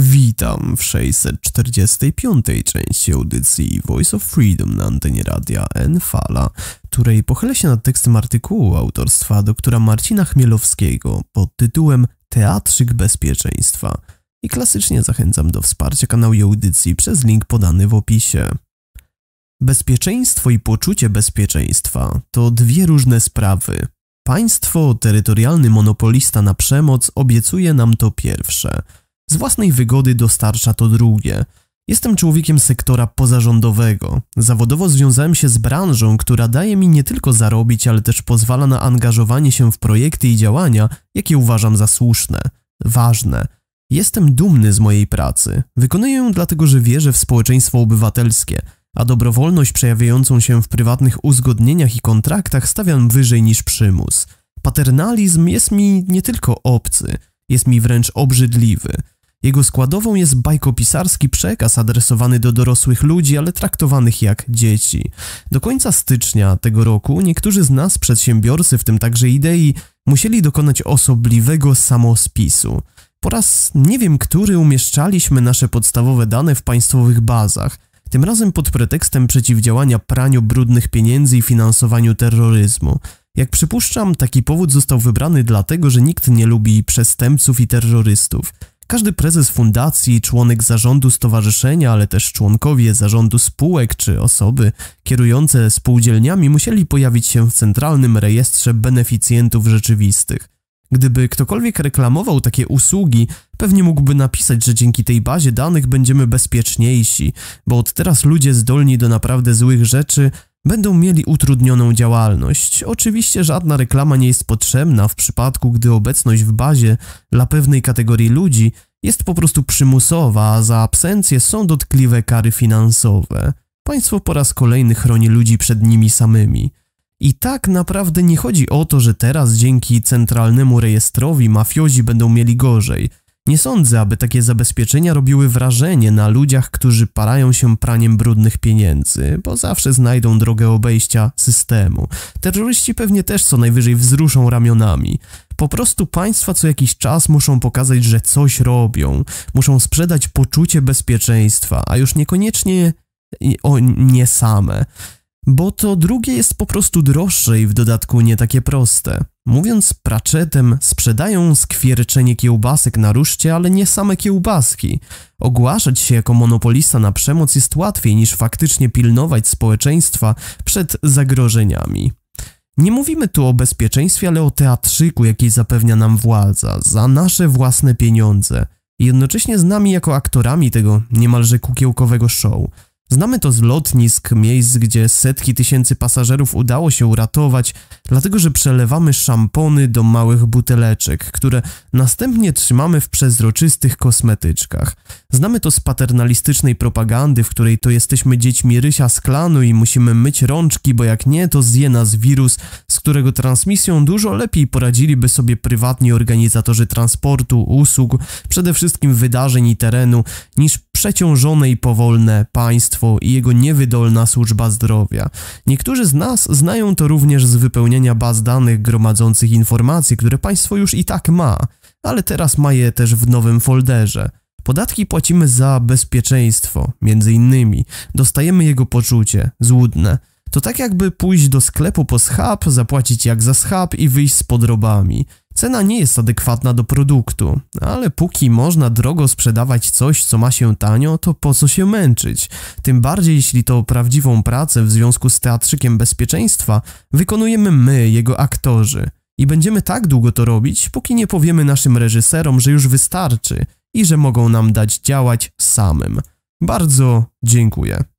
Witam w 645. części audycji Voice of Freedom na antenie radia Enfala, której pochyla się nad tekstem artykułu autorstwa doktora Marcina Chmielowskiego pod tytułem Teatrzyk Bezpieczeństwa i klasycznie zachęcam do wsparcia kanału i audycji przez link podany w opisie. Bezpieczeństwo i poczucie bezpieczeństwa to dwie różne sprawy. Państwo, terytorialny monopolista na przemoc obiecuje nam to pierwsze – z własnej wygody dostarcza to drugie. Jestem człowiekiem sektora pozarządowego. Zawodowo związałem się z branżą, która daje mi nie tylko zarobić, ale też pozwala na angażowanie się w projekty i działania, jakie uważam za słuszne, ważne. Jestem dumny z mojej pracy. Wykonuję ją dlatego, że wierzę w społeczeństwo obywatelskie, a dobrowolność przejawiającą się w prywatnych uzgodnieniach i kontraktach stawiam wyżej niż przymus. Paternalizm jest mi nie tylko obcy, jest mi wręcz obrzydliwy. Jego składową jest bajkopisarski przekaz adresowany do dorosłych ludzi, ale traktowanych jak dzieci. Do końca stycznia tego roku niektórzy z nas, przedsiębiorcy, w tym także idei, musieli dokonać osobliwego samospisu. Po raz nie wiem który umieszczaliśmy nasze podstawowe dane w państwowych bazach, tym razem pod pretekstem przeciwdziałania praniu brudnych pieniędzy i finansowaniu terroryzmu. Jak przypuszczam, taki powód został wybrany dlatego, że nikt nie lubi przestępców i terrorystów. Każdy prezes fundacji, członek zarządu stowarzyszenia, ale też członkowie zarządu spółek czy osoby kierujące spółdzielniami musieli pojawić się w centralnym rejestrze beneficjentów rzeczywistych. Gdyby ktokolwiek reklamował takie usługi, pewnie mógłby napisać, że dzięki tej bazie danych będziemy bezpieczniejsi, bo od teraz ludzie zdolni do naprawdę złych rzeczy będą mieli utrudnioną działalność. Oczywiście żadna reklama nie jest potrzebna w przypadku, gdy obecność w bazie dla pewnej kategorii ludzi jest po prostu przymusowa, a za absencję są dotkliwe kary finansowe. Państwo po raz kolejny chroni ludzi przed nimi samymi. I tak naprawdę nie chodzi o to, że teraz dzięki centralnemu rejestrowi mafiozi będą mieli gorzej – nie sądzę, aby takie zabezpieczenia robiły wrażenie na ludziach, którzy parają się praniem brudnych pieniędzy, bo zawsze znajdą drogę obejścia systemu. Terroryści pewnie też co najwyżej wzruszą ramionami. Po prostu państwa co jakiś czas muszą pokazać, że coś robią, muszą sprzedać poczucie bezpieczeństwa, a już niekoniecznie o nie same bo to drugie jest po prostu droższe i w dodatku nie takie proste. Mówiąc praczetem, sprzedają skwierczenie kiełbasek na ruszcie, ale nie same kiełbaski. Ogłaszać się jako monopolista na przemoc jest łatwiej niż faktycznie pilnować społeczeństwa przed zagrożeniami. Nie mówimy tu o bezpieczeństwie, ale o teatrzyku, jaki zapewnia nam władza, za nasze własne pieniądze, jednocześnie z nami jako aktorami tego niemalże kukiełkowego show – Znamy to z lotnisk, miejsc, gdzie setki tysięcy pasażerów udało się uratować, dlatego że przelewamy szampony do małych buteleczek, które następnie trzymamy w przezroczystych kosmetyczkach. Znamy to z paternalistycznej propagandy, w której to jesteśmy dziećmi rysia z klanu i musimy myć rączki, bo jak nie, to zje nas wirus, z którego transmisją dużo lepiej poradziliby sobie prywatni organizatorzy transportu, usług, przede wszystkim wydarzeń i terenu, niż przeciążone i powolne państwo i jego niewydolna służba zdrowia. Niektórzy z nas znają to również z wypełnienia baz danych gromadzących informacje, które państwo już i tak ma, ale teraz ma je też w nowym folderze. Podatki płacimy za bezpieczeństwo, między innymi. Dostajemy jego poczucie, złudne. To tak jakby pójść do sklepu po schab, zapłacić jak za schab i wyjść z podrobami. Cena nie jest adekwatna do produktu, ale póki można drogo sprzedawać coś, co ma się tanio, to po co się męczyć? Tym bardziej jeśli to prawdziwą pracę w związku z teatrzykiem bezpieczeństwa wykonujemy my, jego aktorzy. I będziemy tak długo to robić, póki nie powiemy naszym reżyserom, że już wystarczy i że mogą nam dać działać samym. Bardzo dziękuję.